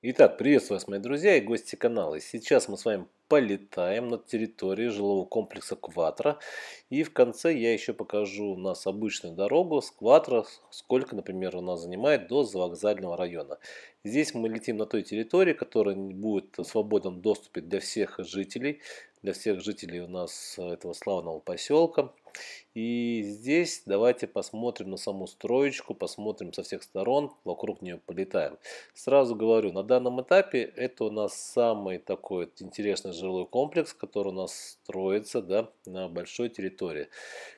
Итак, приветствую вас, мои друзья и гости канала. И сейчас мы с вами полетаем над территорией жилого комплекса Кватра. И в конце я еще покажу у нас обычную дорогу с Кватра, сколько, например, у нас занимает до завокзального района. Здесь мы летим на той территории, которая будет в свободном доступе для всех жителей. Для всех жителей у нас этого славного поселка. И здесь давайте посмотрим на саму строечку, посмотрим со всех сторон, вокруг нее полетаем. Сразу говорю, на данном этапе это у нас самый такой интересный жилой комплекс, который у нас строится да, на большой территории.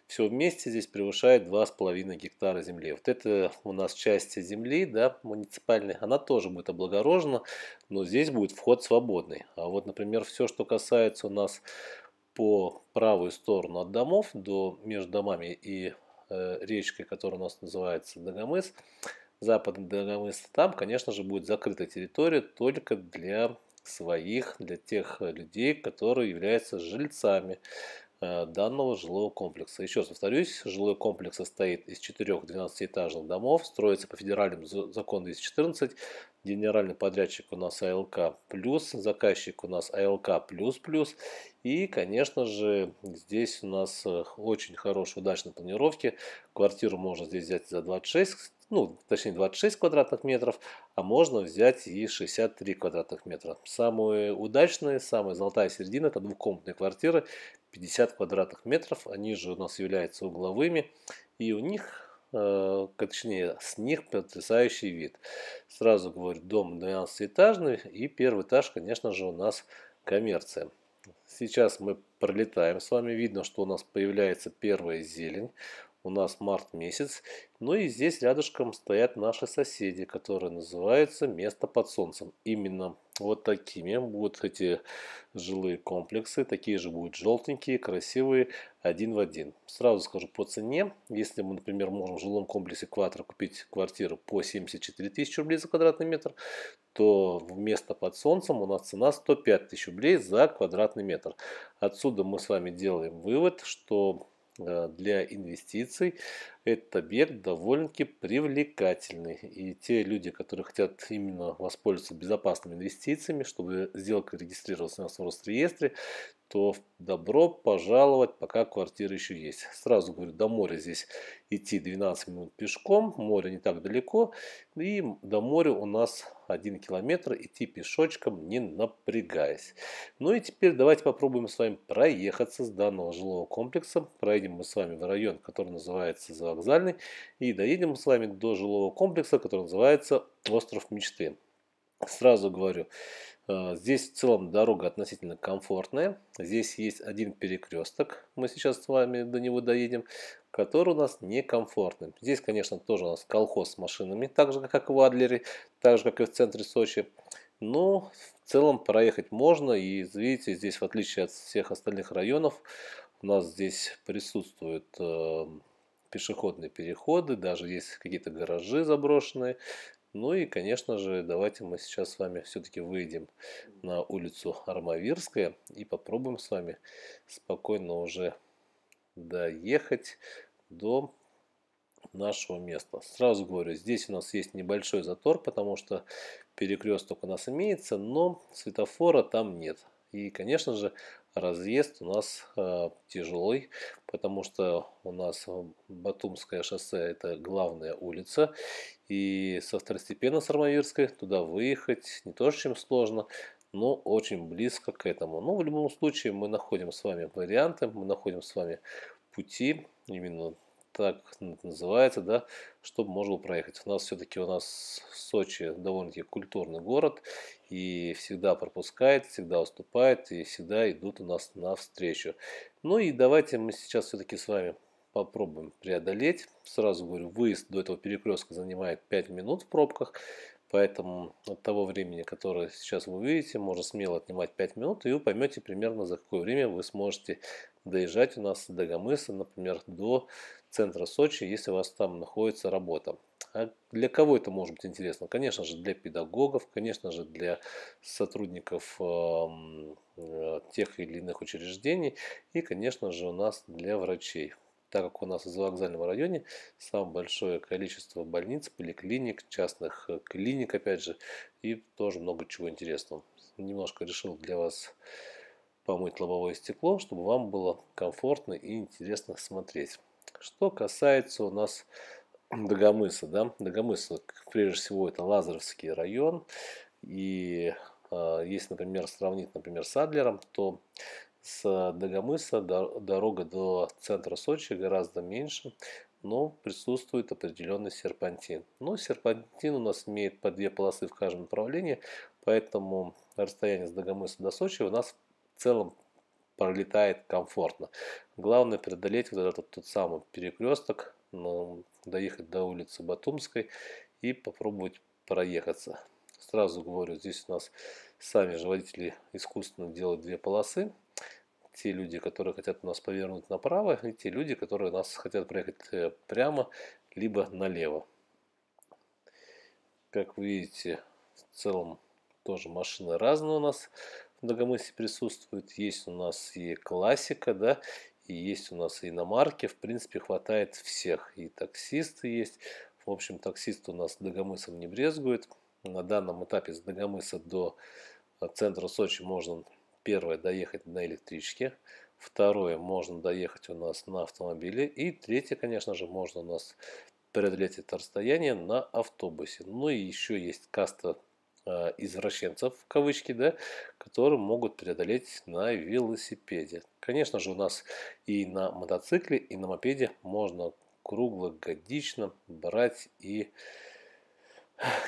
Все вместе здесь превышает 2,5 гектара земли. Вот это у нас часть земли да, муниципальной, она тоже будет облагорожена, но здесь будет вход свободный. А вот, например, все, что касается у нас по правую сторону от домов, до, между домами и э, речкой, которая у нас называется Дагомыс, западный Дагомыс, там, конечно же, будет закрытая территория только для своих, для тех э, людей, которые являются жильцами Э, данного жилого комплекса. Еще раз повторюсь, жилой комплекс состоит из четырех 12-этажных домов, строится по федеральным закону 214, генеральный подрядчик у нас АЛК+, плюс, заказчик у нас АЛК++, плюс и, конечно же, здесь у нас э, очень хорошие удачные планировки. Квартиру можно здесь взять за 26 ну, точнее 26 квадратных метров, а можно взять и 63 квадратных метра. Самые удачные, самая золотая середина – это двухкомнатные квартиры, 50 квадратных метров, они же у нас являются угловыми, и у них э, точнее, с них потрясающий вид. Сразу говорю, дом 12-этажный и первый этаж, конечно же, у нас коммерция. Сейчас мы пролетаем с вами, видно, что у нас появляется первая зелень у нас март месяц. Ну и здесь рядышком стоят наши соседи, которые называются «Место под солнцем». Именно вот такими будут эти жилые комплексы. Такие же будут желтенькие, красивые, один в один. Сразу скажу по цене. Если мы, например, можем в жилом комплексе «Кватро» купить квартиру по 74 тысячи рублей за квадратный метр, то вместо под солнцем у нас цена 105 тысяч рублей за квадратный метр. Отсюда мы с вами делаем вывод, что Э, для инвестиций этот объект довольно-таки привлекательный. И те люди, которые хотят именно воспользоваться безопасными инвестициями, чтобы сделка регистрировалась у нас в Росреестре, то добро пожаловать, пока квартира еще есть. Сразу говорю, до моря здесь идти 12 минут пешком, море не так далеко, и до моря у нас 1 километр идти пешочком, не напрягаясь. Ну и теперь давайте попробуем с вами проехаться с данного жилого комплекса. Проедем мы с вами в район, который называется Завокзальный, и доедем мы с вами до жилого комплекса, который называется Остров Мечты. Сразу говорю, э, здесь в целом дорога относительно комфортная. Здесь есть один перекресток, мы сейчас с вами до него доедем, который у нас некомфортный. Здесь, конечно, тоже у нас колхоз с машинами, так же, как и в Адлере, так же, как и в центре Сочи. Но в целом проехать можно, и видите, здесь в отличие от всех остальных районов, у нас здесь присутствуют э, пешеходные переходы, даже есть какие-то гаражи заброшенные, ну и, конечно же, давайте мы сейчас с вами все-таки выйдем на улицу Армавирская и попробуем с вами спокойно уже доехать до нашего места. Сразу говорю, здесь у нас есть небольшой затор, потому что перекресток у нас имеется, но светофора там нет. И, конечно же, разъезд у нас э, тяжелый, потому что у нас э, Батумское шоссе это главная улица, и со второстепенной с туда выехать не то, чем сложно, но очень близко к этому. Но ну, в любом случае мы находим с вами варианты, мы находим с вами пути, именно так называется, да, чтобы можно было проехать. У нас все-таки у нас Сочи довольно-таки культурный город и всегда пропускает, всегда уступает и всегда идут у нас навстречу. Ну и давайте мы сейчас все-таки с вами попробуем преодолеть. Сразу говорю, выезд до этого перекрестка занимает 5 минут в пробках, поэтому от того времени, которое сейчас вы увидите, можно смело отнимать 5 минут, и вы поймете примерно за какое время вы сможете доезжать у нас до Гамыса, например, до центра Сочи, если у вас там находится работа. А для кого это может быть интересно? Конечно же, для педагогов, конечно же, для сотрудников э, тех или иных учреждений и, конечно же, у нас для врачей так как у нас в вокзальном районе самое большое количество больниц, поликлиник, частных э, клиник, опять же, и тоже много чего интересного. Немножко решил для вас помыть лобовое стекло, чтобы вам было комфортно и интересно смотреть. Что касается у нас Дагомыса, да, Дагомыс, прежде всего, это Лазаровский район, и э, если, например, сравнить, например, с Адлером, то с э, Дагомыса дорога до центра Сочи гораздо меньше, но присутствует определенный серпантин. Но ну, серпантин у нас имеет по две полосы в каждом направлении, поэтому расстояние с Дагомыса до Сочи у нас в целом пролетает комфортно. Главное преодолеть вот этот тот самый перекресток, ну, доехать до улицы Батумской и попробовать проехаться. Сразу говорю, здесь у нас сами же водители искусственно делают две полосы, те люди, которые хотят нас повернуть направо, и те люди, которые нас хотят проехать э, прямо, либо налево. Как вы видите, в целом тоже машины разные у нас в Дагомысе присутствуют. Есть у нас и классика, да, и есть у нас и иномарки. В принципе, хватает всех. И таксисты есть. В общем, таксисты у нас Дагомысом не брезгуют. На данном этапе с Дагомыса до э, центра Сочи можно Первое, доехать на электричке. Второе, можно доехать у нас на автомобиле. И третье, конечно же, можно у нас преодолеть это расстояние на автобусе. Ну и еще есть каста а, извращенцев, в кавычки, да, которые могут преодолеть на велосипеде. Конечно же, у нас и на мотоцикле, и на мопеде можно круглогодично брать и,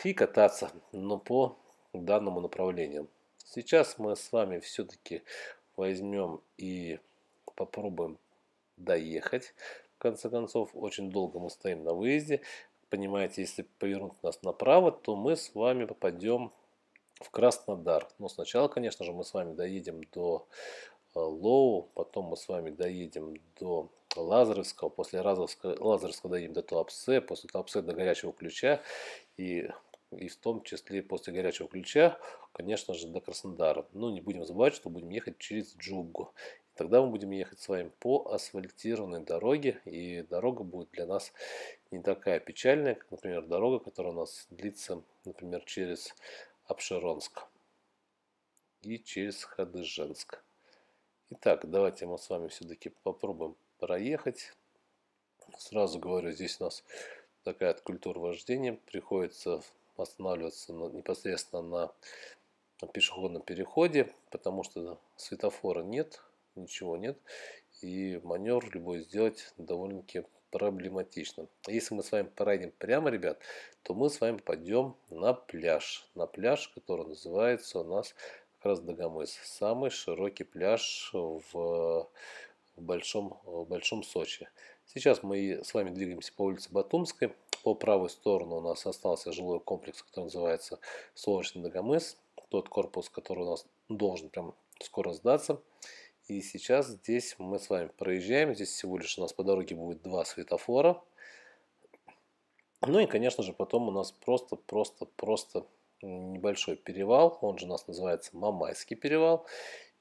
и кататься, но по данному направлению. Сейчас мы с вами все-таки возьмем и попробуем доехать. В конце концов, очень долго мы стоим на выезде. Понимаете, если повернуть нас направо, то мы с вами попадем в Краснодар. Но сначала, конечно же, мы с вами доедем до э, Лоу, потом мы с вами доедем до Лазаревского, после Лазаревского, доедем до Туапсе, после Туапсе до Горячего Ключа, и и в том числе после горячего ключа, конечно же, до Краснодара. Но не будем забывать, что будем ехать через Джугу. Тогда мы будем ехать с вами по асфальтированной дороге, и дорога будет для нас не такая печальная, как, например, дорога, которая у нас длится, например, через Обширонск и через Хадыженск. Итак, давайте мы с вами все-таки попробуем проехать. Сразу говорю, здесь у нас такая от культура вождения. Приходится останавливаться непосредственно на, пешеходном переходе, потому что светофора нет, ничего нет, и маневр любой сделать довольно-таки проблематично. Если мы с вами проедем прямо, ребят, то мы с вами пойдем на пляж. На пляж, который называется у нас как раз Дагомыс. Самый широкий пляж в, в, большом, в Большом Сочи. Сейчас мы с вами двигаемся по улице Батумской по правую сторону у нас остался жилой комплекс, который называется Солнечный Дагомыс. Тот корпус, который у нас должен прям скоро сдаться. И сейчас здесь мы с вами проезжаем. Здесь всего лишь у нас по дороге будет два светофора. Ну и, конечно же, потом у нас просто-просто-просто небольшой перевал. Он же у нас называется Мамайский перевал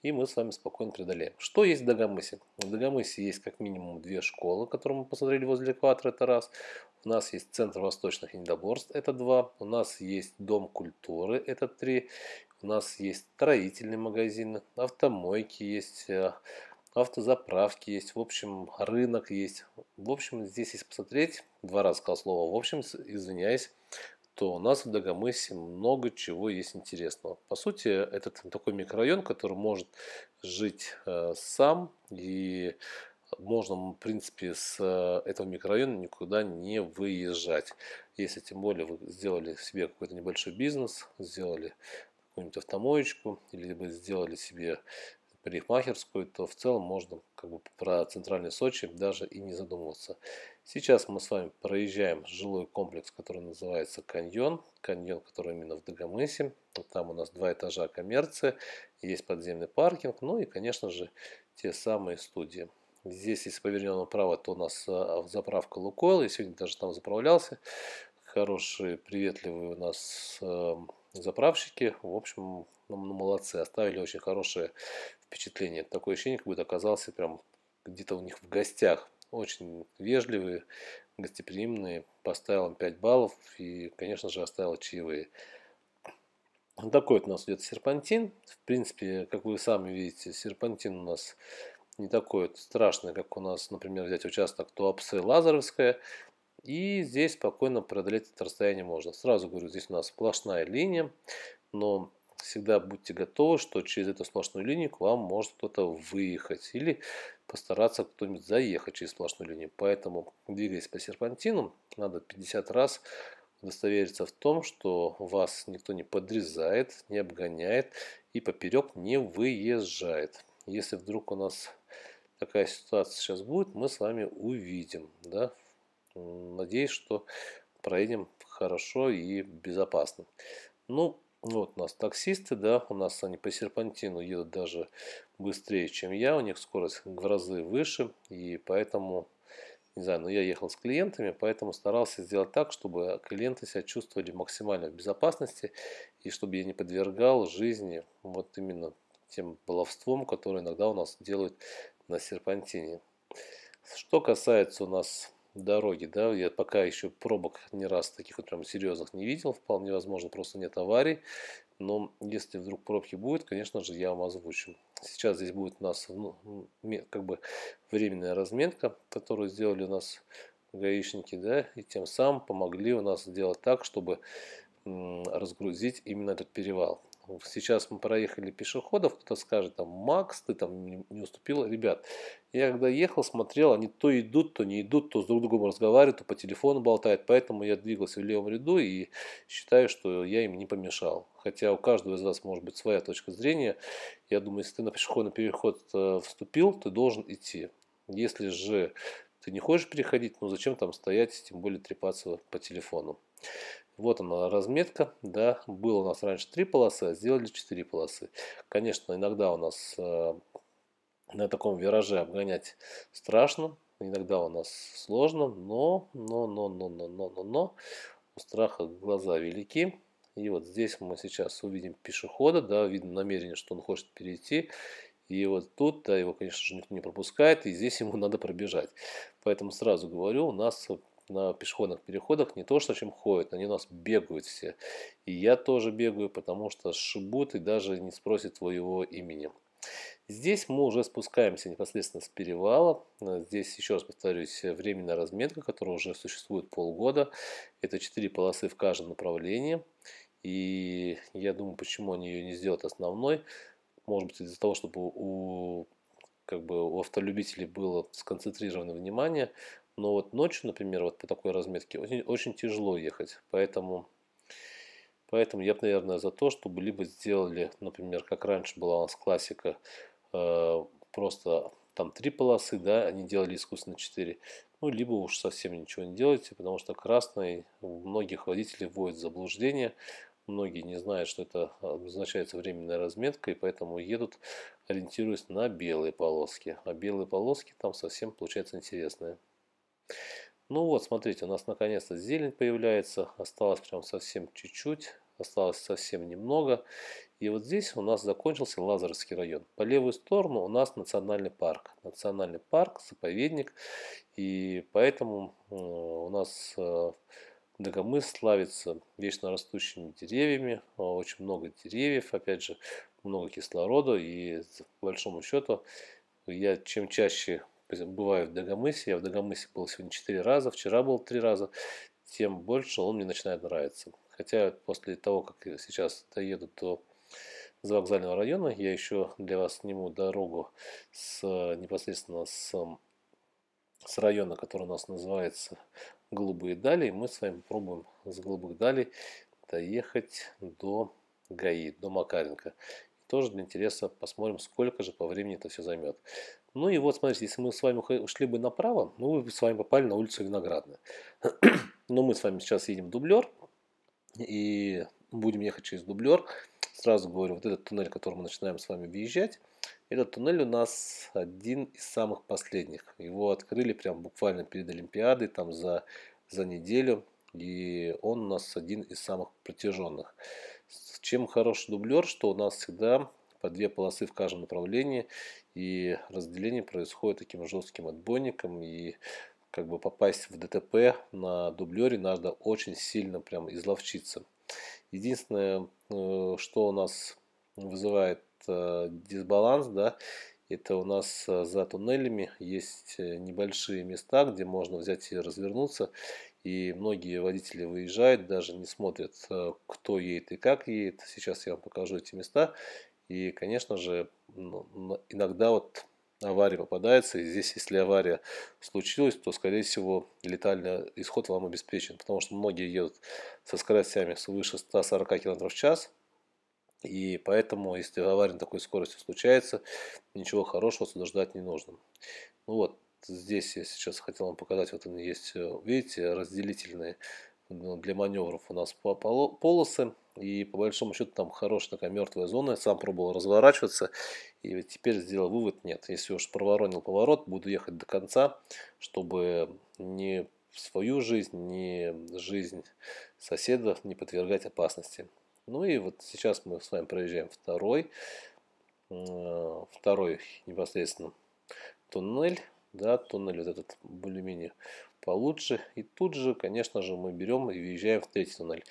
и мы с вами спокойно преодолеем. Что есть в Дагомысе? В Дагомысе есть как минимум две школы, которые мы посмотрели возле экватора, это раз. У нас есть Центр восточных недоборств, это два. У нас есть Дом культуры, это три. У нас есть строительные магазины, автомойки есть, э, автозаправки есть, в общем, рынок есть. В общем, здесь, есть посмотреть, два раза сказал слово, в общем, извиняюсь, что у нас в Дагомысе много чего есть интересного. По сути, это такой микрорайон, который может жить э, сам, и можно, в принципе, с э, этого микрорайона никуда не выезжать. Если тем более вы сделали себе какой-то небольшой бизнес, сделали какую-нибудь автомоечку, либо сделали себе парикмахерскую, то в целом можно как бы про центральный Сочи даже и не задумываться. Сейчас мы с вами проезжаем жилой комплекс, который называется Каньон. Каньон, который именно в Дагомысе. Там у нас два этажа коммерции, есть подземный паркинг, ну и, конечно же, те самые студии. Здесь, если повернем направо, то у нас а, заправка Лукойл. Я сегодня даже там заправлялся. Хорошие, приветливые у нас заправщики, в общем, ну, ну, молодцы, оставили очень хорошее впечатление. Такое ощущение, как будто оказался прям где-то у них в гостях. Очень вежливые, гостеприимные. Поставил им 5 баллов и, конечно же, оставил чаевые. Такой вот у нас идет серпантин. В принципе, как вы сами видите, серпантин у нас не такой вот страшный, как у нас, например, взять участок Туапсы Лазаровская. И здесь спокойно преодолеть это расстояние можно. Сразу говорю, здесь у нас сплошная линия, но всегда будьте готовы, что через эту сплошную линию к вам может кто-то выехать или постараться кто-нибудь заехать через сплошную линию. Поэтому, двигаясь по серпантину, надо 50 раз удостовериться в том, что вас никто не подрезает, не обгоняет и поперек не выезжает. Если вдруг у нас такая ситуация сейчас будет, мы с вами увидим, да, Надеюсь, что проедем хорошо и безопасно. Ну, вот у нас таксисты, да, у нас они по серпантину едут даже быстрее, чем я, у них скорость в разы выше, и поэтому, не знаю, но я ехал с клиентами, поэтому старался сделать так, чтобы клиенты себя чувствовали максимально в безопасности, и чтобы я не подвергал жизни вот именно тем баловством, которое иногда у нас делают на серпантине. Что касается у нас дороги, да, я пока еще пробок ни раз таких вот прям серьезных не видел, вполне возможно, просто нет аварий, но если вдруг пробки будут, конечно же, я вам озвучу. Сейчас здесь будет у нас ну, как бы временная разметка, которую сделали у нас гаишники, да, и тем самым помогли у нас сделать так, чтобы разгрузить именно этот перевал сейчас мы проехали пешеходов, кто-то скажет, там, Макс, ты там не, не уступил. Ребят, я когда ехал, смотрел, они то идут, то не идут, то с друг другом разговаривают, то по телефону болтают. Поэтому я двигался в левом ряду и считаю, что я им не помешал. Хотя у каждого из вас может быть своя точка зрения. Я думаю, если ты на пешеходный переход э, вступил, ты должен идти. Если же ты не хочешь переходить, ну зачем там стоять, тем более трепаться по телефону. Вот она разметка, да, было у нас раньше три полосы, а сделали четыре полосы. Конечно, иногда у нас э, на таком вираже обгонять страшно, иногда у нас сложно, но, но, но, но, но, но, но, но, у страха глаза велики. И вот здесь мы сейчас увидим пешехода, да, видно намерение, что он хочет перейти. И вот тут, да, его, конечно же, никто не пропускает, и здесь ему надо пробежать. Поэтому сразу говорю, у нас на пешеходных переходах не то, что чем ходят, они у нас бегают все. И я тоже бегаю, потому что шибут и даже не спросят твоего имени. Здесь мы уже спускаемся непосредственно с перевала. Здесь, еще раз повторюсь, временная разметка, которая уже существует полгода. Это четыре полосы в каждом направлении. И я думаю, почему они ее не сделают основной. Может быть, из-за того, чтобы у как бы у автолюбителей было сконцентрировано внимание, но вот ночью, например, вот по такой разметке очень, очень тяжело ехать. Поэтому, поэтому я бы, наверное, за то, чтобы либо сделали, например, как раньше была у нас классика, э, просто там три полосы, да, они делали искусственно четыре. Ну, либо уж совсем ничего не делайте, потому что красный у многих водителей вводит заблуждение. Многие не знают, что это обозначается временная разметка, и поэтому едут, ориентируясь на белые полоски. А белые полоски там совсем получается интересные. Ну вот, смотрите, у нас наконец-то зелень появляется. Осталось прям совсем чуть-чуть. Осталось совсем немного. И вот здесь у нас закончился Лазаревский район. По левую сторону у нас национальный парк. Национальный парк, заповедник. И поэтому э, у нас э, Дагомыс славится вечно растущими деревьями. Очень много деревьев, опять же, много кислорода. И по большому счету я чем чаще бываю в Дагомысе, я в Дагомысе был сегодня 4 раза, вчера был 3 раза, тем больше он мне начинает нравиться. Хотя после того, как я сейчас доеду до завокзального района, я еще для вас сниму дорогу с, непосредственно с, с района, который у нас называется Голубые Дали. И мы с вами пробуем с Голубых Далей доехать до ГАИ, до Макаренко. Тоже для интереса посмотрим, сколько же по времени это все займет. Ну и вот, смотрите, если мы с вами ушли бы направо, ну мы бы с вами попали на улицу Виноградная. Но мы с вами сейчас едем в дублер и будем ехать через дублер. Сразу говорю, вот этот туннель, в который мы начинаем с вами въезжать, этот туннель у нас один из самых последних. Его открыли прям буквально перед Олимпиадой, там за, за неделю. И он у нас один из самых протяженных. Чем хорош дублер, что у нас всегда по две полосы в каждом направлении, и разделение происходит таким жестким отбойником, и как бы попасть в ДТП на дублере надо очень сильно прям изловчиться. Единственное, э, что у нас вызывает э, дисбаланс, да, это у нас э, за туннелями есть небольшие места, где можно взять и развернуться. И многие водители выезжают, даже не смотрят, э, кто едет и как едет. Сейчас я вам покажу эти места. И, конечно же, ну, иногда вот авария попадается. И здесь, если авария случилась, то, скорее всего, летальный исход вам обеспечен. Потому что многие едут со скоростями свыше 140 км в час. И поэтому, если авария на такой скорости случается, ничего хорошего сюда ждать не нужно. Ну вот, здесь я сейчас хотел вам показать, вот они есть, э, видите, разделительные ну, для маневров у нас полосы. И по большому счету там хорошая такая мертвая зона. Я сам пробовал разворачиваться. И теперь сделал вывод, нет, если уж проворонил поворот, буду ехать до конца, чтобы не свою жизнь, не жизнь соседов не подвергать опасности. Ну и вот сейчас мы с вами проезжаем второй, э, второй непосредственно туннель да, туннель вот этот более-менее получше. И тут же, конечно же, мы берем и въезжаем в третий туннель.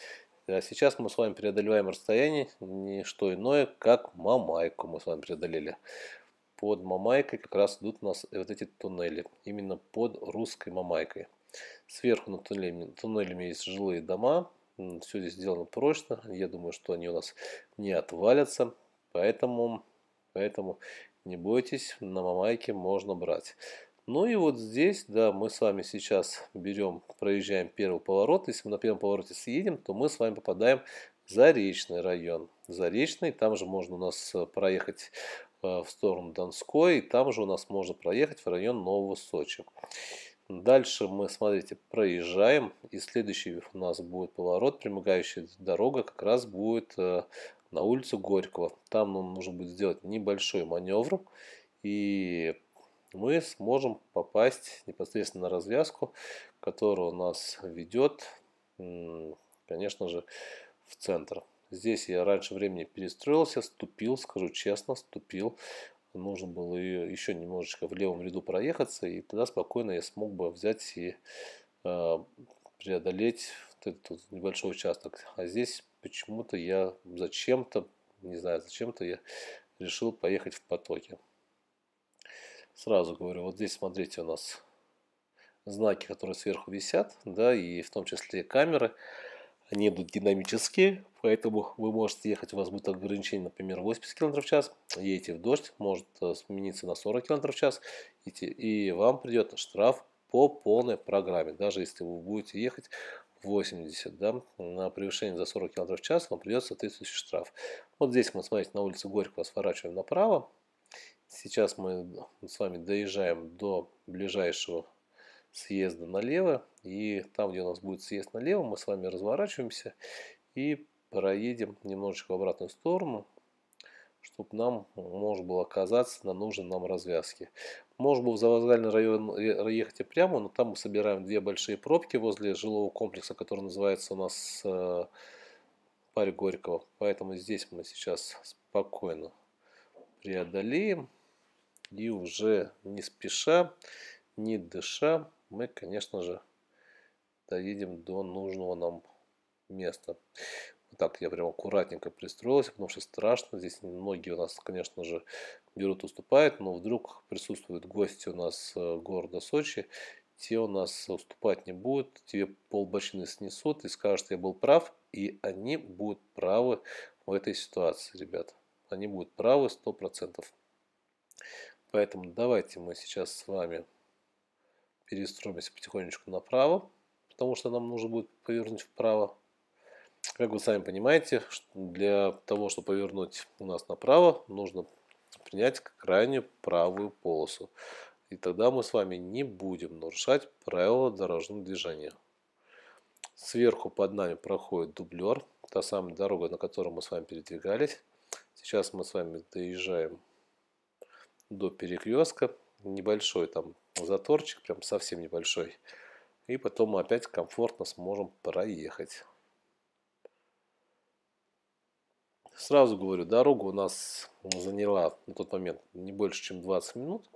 А сейчас мы с вами преодолеваем расстояние, не что иное, как Мамайку мы с вами преодолели. Под Мамайкой как раз идут у нас вот эти туннели, именно под русской Мамайкой. Сверху над туннелями, туннелями есть жилые дома, все здесь сделано прочно, я думаю, что они у нас не отвалятся, поэтому, поэтому не бойтесь, на Мамайке можно брать. Ну и вот здесь, да, мы с вами сейчас берем, проезжаем первый поворот. Если мы на первом повороте съедем, то мы с вами попадаем в Заречный район. Заречный, там же можно у нас э, проехать э, в сторону Донской, и там же у нас можно проехать в район Нового Сочи. Дальше мы, смотрите, проезжаем, и следующий у нас будет поворот, примыкающая дорога как раз будет э, на улицу Горького. Там нам нужно будет сделать небольшой маневр, и мы сможем попасть непосредственно на развязку, которая у нас ведет, конечно же, в центр. Здесь я раньше времени перестроился, ступил, скажу честно, ступил. Нужно было ее еще немножечко в левом ряду проехаться, и тогда спокойно я смог бы взять и э, преодолеть вот этот небольшой участок. А здесь почему-то я зачем-то, не знаю, зачем-то я решил поехать в потоке. Сразу говорю, вот здесь смотрите у нас знаки, которые сверху висят, да, и в том числе камеры, они идут динамические, поэтому вы можете ехать, у вас будет ограничение, например, 80 км в час, едете в дождь, может э, смениться на 40 км в час, и вам придет штраф по полной программе, даже если вы будете ехать 80, да, на превышение за 40 км в час вам придет соответствующий штраф. Вот здесь мы, смотрите, на улице Горького сворачиваем направо, Сейчас мы с вами доезжаем до ближайшего съезда налево. И там, где у нас будет съезд налево, мы с вами разворачиваемся и проедем немножечко в обратную сторону, чтобы нам можно было оказаться на нужной нам развязке. Можно было в завокзальный район ехать и прямо, но там мы собираем две большие пробки возле жилого комплекса, который называется у нас э, Горького. Поэтому здесь мы сейчас спокойно преодолеем. И уже не спеша, не дыша, мы, конечно же, доедем до нужного нам места. Вот так я прям аккуратненько пристроился, потому что страшно. Здесь многие у нас, конечно же, берут, уступают, но вдруг присутствуют гости у нас э, города Сочи, те у нас уступать не будут, тебе полбочины снесут и скажут, я был прав, и они будут правы в этой ситуации, ребята. Они будут правы 100%. Поэтому давайте мы сейчас с вами перестроимся потихонечку направо, потому что нам нужно будет повернуть вправо. Как вы сами понимаете, для того, чтобы повернуть у нас направо, нужно принять крайнюю правую полосу. И тогда мы с вами не будем нарушать правила дорожного движения. Сверху под нами проходит дублер, та самая дорога, на которой мы с вами передвигались. Сейчас мы с вами доезжаем до перекрестка, небольшой там заторчик, прям совсем небольшой. И потом мы опять комфортно сможем проехать. Сразу говорю, дорога у нас заняла на тот момент не больше, чем 20 минут.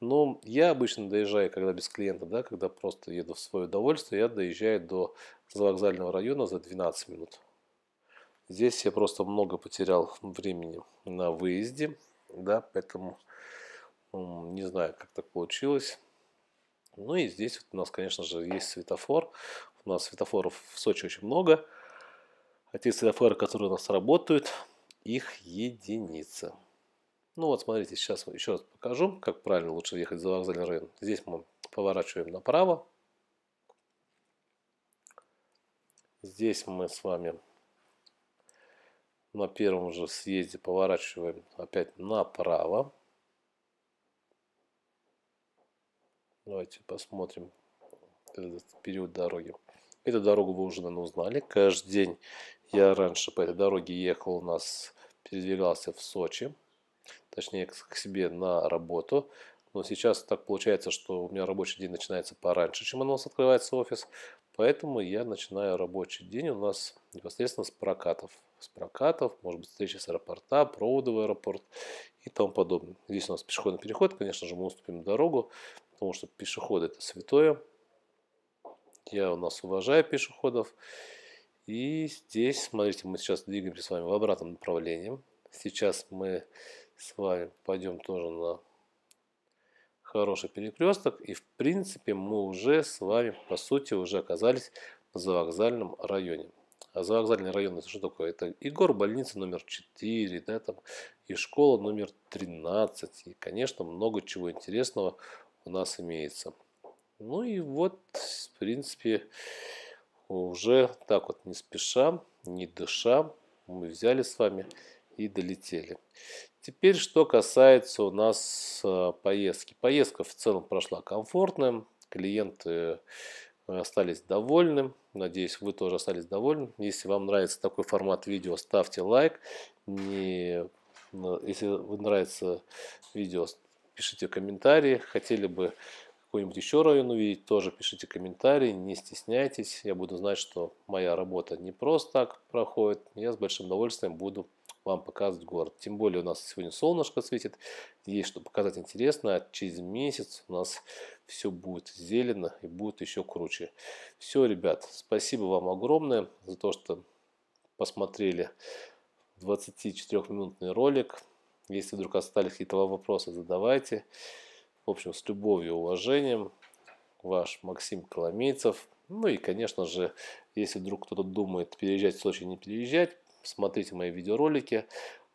Но я обычно доезжаю, когда без клиента, да, когда просто еду в свое удовольствие, я доезжаю до завокзального района за 12 минут. Здесь я просто много потерял времени на выезде, да, поэтому не знаю, как так получилось. Ну и здесь вот у нас, конечно же, есть светофор. У нас светофоров в Сочи очень много. А те светофоры, которые у нас работают, их единицы. Ну вот, смотрите, сейчас еще раз покажу, как правильно лучше ехать за вокзальный район. Здесь мы поворачиваем направо. Здесь мы с вами на первом же съезде поворачиваем опять направо. Давайте посмотрим этот период дороги. Эту дорогу вы уже, наверное, узнали. Каждый день я раньше по этой дороге ехал у нас, передвигался в Сочи. Точнее, к себе на работу. Но сейчас так получается, что у меня рабочий день начинается пораньше, чем у нас открывается офис. Поэтому я начинаю рабочий день у нас непосредственно с прокатов. С прокатов, может быть, встреча с аэропорта, провода в аэропорт и тому подобное. Здесь у нас пешеходный переход, конечно же, мы уступим дорогу, потому что пешеходы это святое. Я у нас уважаю пешеходов. И здесь, смотрите, мы сейчас двигаемся с вами в обратном направлении. Сейчас мы с вами пойдем тоже на хороший перекресток. И в принципе мы уже с вами, по сути, уже оказались в завокзальном районе. А за вокзальный район это что такое? Это и горбольница номер 4, да, там, и школа номер 13. И, конечно, много чего интересного у нас имеется. Ну и вот, в принципе, уже так вот не спеша, не дыша, мы взяли с вами и долетели. Теперь, что касается у нас э, поездки. Поездка в целом прошла комфортно. Клиенты мы остались довольны. Надеюсь, вы тоже остались довольны. Если вам нравится такой формат видео, ставьте лайк. Не... Ну, если вам нравится видео, пишите комментарии. Хотели бы какой-нибудь еще район увидеть, тоже пишите комментарии, не стесняйтесь. Я буду знать, что моя работа не просто так проходит. Я с большим удовольствием буду вам показывать город. Тем более у нас сегодня солнышко светит, есть что показать интересно, а через месяц у нас все будет зелено и будет еще круче. Все, ребят, спасибо вам огромное за то, что посмотрели 24-минутный ролик. Если вдруг остались какие-то вопросы, задавайте. В общем, с любовью и уважением, ваш Максим Коломейцев. Ну и, конечно же, если вдруг кто-то думает переезжать в Сочи, не переезжать, Посмотрите мои видеоролики,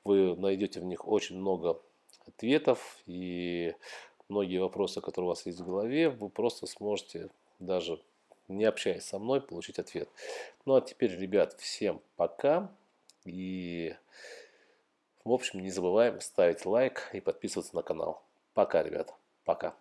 вы найдете в них очень много ответов и многие вопросы, которые у вас есть в голове, вы просто сможете даже не общаясь со мной, получить ответ. Ну а теперь, ребят, всем пока. И, в общем, не забываем ставить лайк и подписываться на канал. Пока, ребят. Пока.